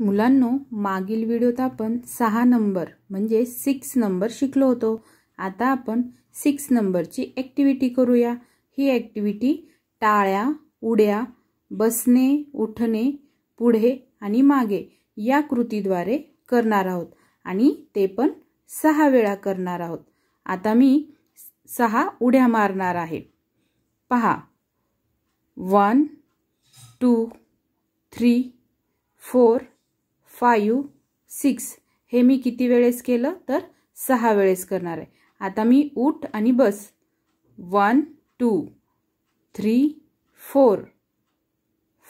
मुलांनो मागील व्हिडिओत आपण सहा नंबर म्हणजे सिक्स नंबर शिकलो होतो आता आपण सिक्स नंबरची ॲक्टिव्हिटी करूया ही ॲक्टिव्हिटी टाळ्या उड्या बसणे उठणे पुढे आणि मागे या कृतीद्वारे करणार आहोत आणि ते पण सहा वेळा करणार आहोत आता मी सहा उड्या मारणार आहे पहा one two three four five six हे मी किती वेळेस केलं तर सहा वेळेस करणार आहे आता मी उठ आणि बस one two three four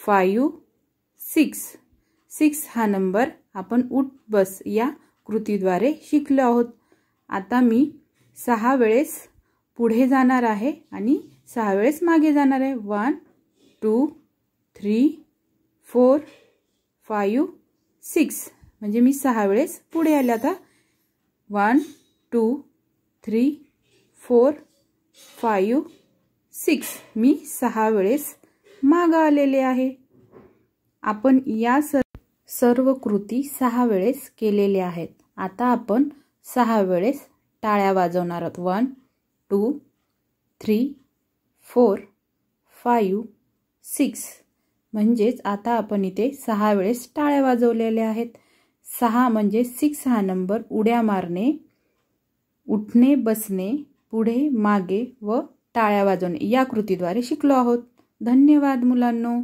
five six six हा नंबर आपण उठ बस या कृतीद्वारे शिकलो आहोत आता मी सहा वेळेस पुढे जाणार आहे आणि सहा वेळेस मागे जाणार आहे one two three four five six म्हणजे मी सहा वेळेस पुढे आले आता one two three four five six मी सहा वेळेस माग आलेले आहे आपण या सर सर्व कृती सहा वेळेस केलेल्या आहेत आता आपण सहा वेळेस टाळ्या वाजवणार आहोत one two three four five six म्हणजेच आता आपण इथे सहा वेळेस टाळ्या वाजवलेल्या आहेत सहा म्हणजे सिक्स हा नंबर उड्या मारणे उठणे बसणे पुढे मागे व टाळ्या वाजवणे या कृतीद्वारे शिकलो आहोत धन्यवाद मुलांनो